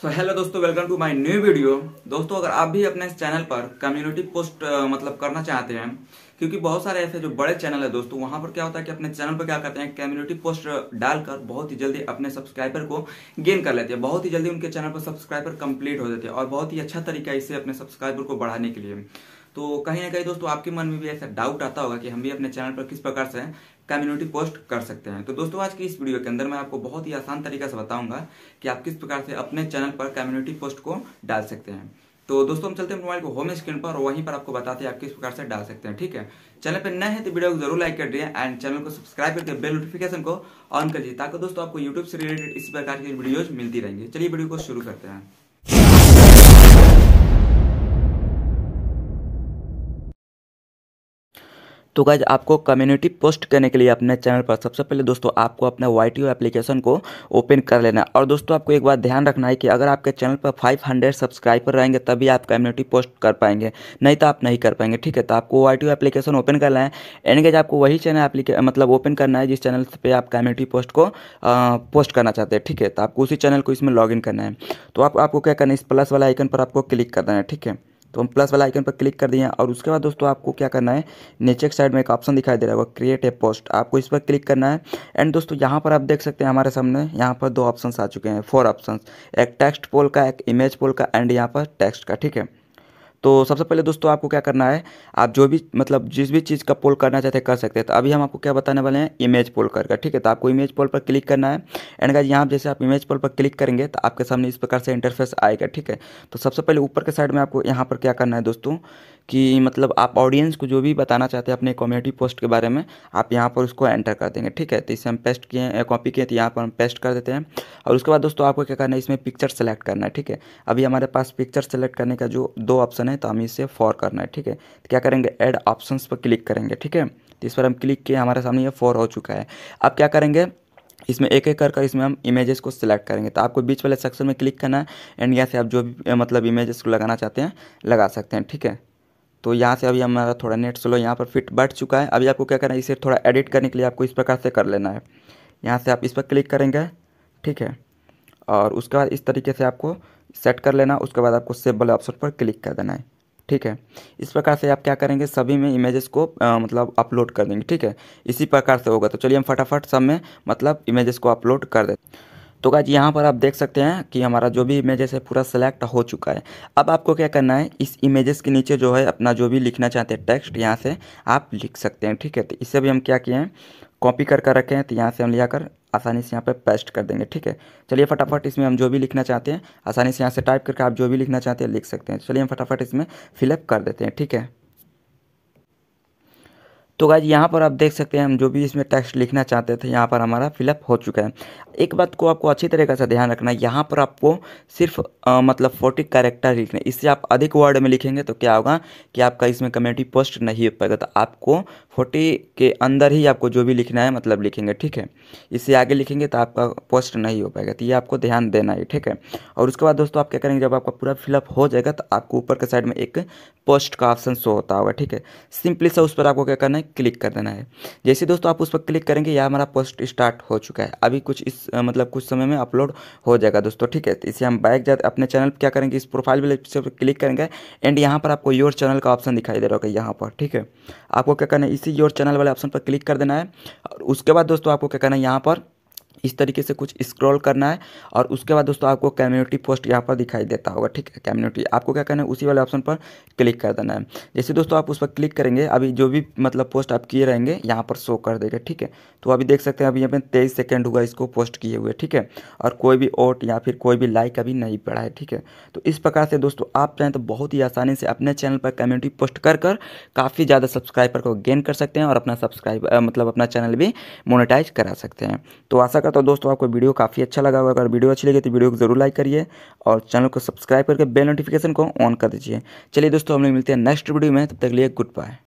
सो so, hello दोस्तों welcome to my new video दोस्तों अगर आप भी अपने इस चैनल पर कम्युनिटी पोस्ट मतलब करना चाहते हैं क्योंकि बहुत सारे ऐसे जो बड़े चैनल है दोस्तों वहां पर क्या होता है कि अपने चैनल पर क्या करते हैं कम्युनिटी पोस्ट डालकर बहुत ही जल्दी अपने सब्सक्राइबर को गेन कर लेते हैं बहुत ही जल्दी उनके चैनल पर सब्सक्राइबर कंप्लीट हो जाते हैं और बहुत ही अच्छा तरीका इसे अपने सब्सक्राइबर को बढ़ाने के लिए तो कहीं ना कहीं दोस्तों आपके मन में भी ऐसा डाउट आता होगा कि हम भी अपने चैनल पर किस प्रकार से कम्युनिटी पोस्ट कर सकते हैं तो दोस्तों आज की इस वीडियो के अंदर मैं आपको बहुत ही आसान तरीका से बताऊंगा कि आप किस प्रकार से अपने चैनल पर कम्युनिटी पोस्ट को डाल सकते हैं तो दोस्तों हम चलते हैं मोबाइल को होम स्क्रीन पर और वहीं पर आपको बताते हैं आप किस प्रकार से डाल सकते हैं ठीक है चैनल पर नए हैं तो वीडियो को जरूर लाइक कर दिए एंड चैनल को सब्सक्राइब करके बेल नोटिफिकेशन को ऑन कर दिए ताकि दोस्तों आपको यूट्यूब से रिलेटेड इसी प्रकार की वीडियोज मिलती रहेंगी चलिए वीडियो को शुरू करते हैं तो गाइज आपको कम्युनिटी पोस्ट करने के लिए अपने चैनल पर सबसे पहले दोस्तों आपको अपने वाई एप्लीकेशन को ओपन कर लेना है और दोस्तों आपको एक बात ध्यान रखना है कि अगर आपके चैनल पर 500 सब्सक्राइबर रहेंगे तभी आप कम्युनिटी पोस्ट कर पाएंगे नहीं तो आप नहीं कर पाएंगे ठीक है तो आपको वाई एप्लीकेशन ओपन करना है एनगेज आपको वही चैनल एप्लीके मतलब ओपन करना है जिस चैनल पर आप कम्युनिटी पोस्ट को आ, पोस्ट करना चाहते हैं ठीक है तो आपको उसी चैनल को इसमें लॉग करना है तो आप, आपको क्या करना है इस प्लस वाला आइकन पर आपको क्लिक करना है ठीक है तो हम प्लस वाला आइकन पर क्लिक कर दिए और उसके बाद दोस्तों आपको क्या करना है नीचे के साइड में एक ऑप्शन दिखाई दे रहा होगा क्रिएट ए पोस्ट आपको इस पर क्लिक करना है एंड दोस्तों यहाँ पर आप देख सकते हैं हमारे सामने यहाँ पर दो ऑप्शन आ चुके हैं फोर ऑप्शन एक टेक्स्ट पोल का एक इमेज पोल का एंड यहाँ पर टेक्स्ट का ठीक है तो सबसे पहले दोस्तों आपको क्या करना है आप जो भी मतलब जिस भी चीज़ का पोल करना चाहते हैं कर सकते हैं तो अभी हम आपको क्या बताने वाले हैं इमेज पोल कर ठीक है तो आपको इमेज पोल पर क्लिक करना है एंड गाइज यहाँ जैसे आप इमेज पोल पर क्लिक करेंगे तो आपके सामने इस प्रकार से इंटरफेस आएगा ठीक है तो सबसे पहले ऊपर के साइड में आपको यहाँ पर क्या करना है दोस्तों कि मतलब आप ऑडियंस को जो भी बताना चाहते हैं अपने कम्युनिटी पोस्ट के बारे में आप यहाँ पर उसको एंटर कर देंगे ठीक है तो इसे हम पेस्ट किए हैं कॉपी किए तो यहाँ पर हम पेस्ट कर देते हैं और उसके बाद दोस्तों आपको क्या करना है इसमें पिक्चर सेलेक्ट करना है ठीक है अभी हमारे पास पिक्चर सेलेक्ट करने का जो दो ऑप्शन है तो हम इसे फॉर करना है ठीक है तो क्या करेंगे एड ऑप्शन पर क्लिक करेंगे ठीक है तो इस पर हम क्लिक किए हमारे सामने ये फॉर हो चुका है अब क्या करेंगे इसमें एक एक कर कर इसमें हम इमेजेस को सिलेक्ट करेंगे तो आपको बीच वाले सेक्शन में क्लिक करना है एंड यहाँ से आप जो भी मतलब इमेजेस को लगाना चाहते हैं लगा सकते हैं ठीक है तो यहाँ से अभी हमारा थोड़ा नेट स्लो यहाँ पर फिट बैठ चुका है अभी आपको क्या करना है इसे थोड़ा एडिट करने के लिए आपको इस प्रकार से कर लेना है यहाँ से आप इस पर क्लिक करेंगे ठीक है और उसके बाद इस तरीके से आपको सेट कर लेना उसके बाद आपको सेव वाले ऑप्शन पर क्लिक कर देना है ठीक है इस प्रकार से आप क्या करेंगे सभी में इमेजेस को आ, मतलब अपलोड कर देंगे ठीक है इसी प्रकार से होगा तो चलिए हम फटाफट सब में मतलब इमेजेस को अपलोड कर दें तो गाइज यहाँ पर आप देख सकते हैं कि हमारा जो भी इमेजेस है पूरा सेलेक्ट हो चुका है अब आपको क्या करना है इस इमेजेस के नीचे जो है अपना जो भी लिखना चाहते हैं टेक्स्ट यहाँ से आप लिख सकते हैं ठीक है तो इससे भी हम क्या किए हैं कॉपी कर कर रखे हैं तो यहाँ से हम लिया कर आसानी से यहाँ पे पेस्ट कर देंगे ठीक है चलिए फटाफट इसमें हम जो भी लिखना चाहते हैं आसानी से यहाँ से टाइप करके आप जो भी लिखना चाहते हैं लिख सकते हैं चलिए हम फटाफट इसमें फिलअप कर देते हैं ठीक है तो गाइज यहाँ पर आप देख सकते हैं हम जो भी इसमें टेक्स्ट लिखना चाहते थे यहाँ पर हमारा फिलअप हो चुका है एक बात को आपको अच्छी तरीके से ध्यान रखना है यहाँ पर आपको सिर्फ आ, मतलब फोर्टी कैरेक्टर लिखना इससे आप अधिक वर्ड में लिखेंगे तो क्या होगा कि आपका इसमें कम्युनिटी पोस्ट नहीं हो पाएगा तो आपको फोर्टी के अंदर ही आपको जो भी लिखना है मतलब लिखेंगे ठीक है इससे आगे लिखेंगे तो आपका पोस्ट नहीं हो पाएगा तो ये आपको ध्यान देना है ठीक है और उसके बाद दोस्तों आप क्या करेंगे जब आपका पूरा फिलअप हो जाएगा तो आपको ऊपर के साइड में एक पोस्ट का ऑप्शन शो होता होगा ठीक है सिंपली से उस पर आपको क्या करना है क्लिक कर देना है जैसे दोस्तों आप उस पर क्लिक करेंगे यह हमारा पोस्ट स्टार्ट हो चुका है अभी कुछ इस मतलब कुछ समय में अपलोड हो जाएगा दोस्तों ठीक है तो इसे हम बाइक जाते अपने चैनल पर क्या करेंगे इस प्रोफाइल वाले पर क्लिक करेंगे एंड यहाँ पर आपको योर चैनल का ऑप्शन दिखाई दे रहा होगा यहाँ पर ठीक है आपको क्या करना है इसी योर चैनल वाले ऑप्शन पर क्लिक कर देना है और उसके बाद दोस्तों आपको क्या करना है यहाँ पर इस तरीके से कुछ स्क्रॉल करना है और उसके बाद दोस्तों आपको कम्युनिटी पोस्ट यहाँ पर दिखाई देता होगा ठीक है कम्युनिटी आपको क्या करना है उसी वाले ऑप्शन पर क्लिक कर देना है जैसे दोस्तों आप उस पर क्लिक करेंगे अभी जो भी मतलब पोस्ट आप किए रहेंगे यहाँ पर शो कर देगा ठीक है तो अभी देख सकते हैं अभी यहाँ पर तेईस सेकेंड हुआ इसको पोस्ट किए हुए ठीक है और कोई भी ओट या फिर कोई भी लाइक अभी नहीं पड़ा है ठीक है तो इस प्रकार से दोस्तों आप चाहें तो बहुत ही आसानी से अपने चैनल पर कम्युनिटी पोस्ट कर कर काफ़ी ज़्यादा सब्सक्राइबर को गेन कर सकते हैं और अपना सब्सक्राइब मतलब अपना चैनल भी मोनिटाइज करा सकते हैं तो आशा करता हूँ तो दोस्तों आपको वीडियो काफ़ी अच्छा लगा होगा अगर वीडियो अच्छी लगी तो वीडियो को जरूर लाइक करिए और चैनल को सब्सक्राइब करके बेल नोटिफिकेशन को ऑन कर दीजिए चलिए दोस्तों हम लोग मिलते हैं नेक्स्ट वीडियो में तब तक लिए गुड बाय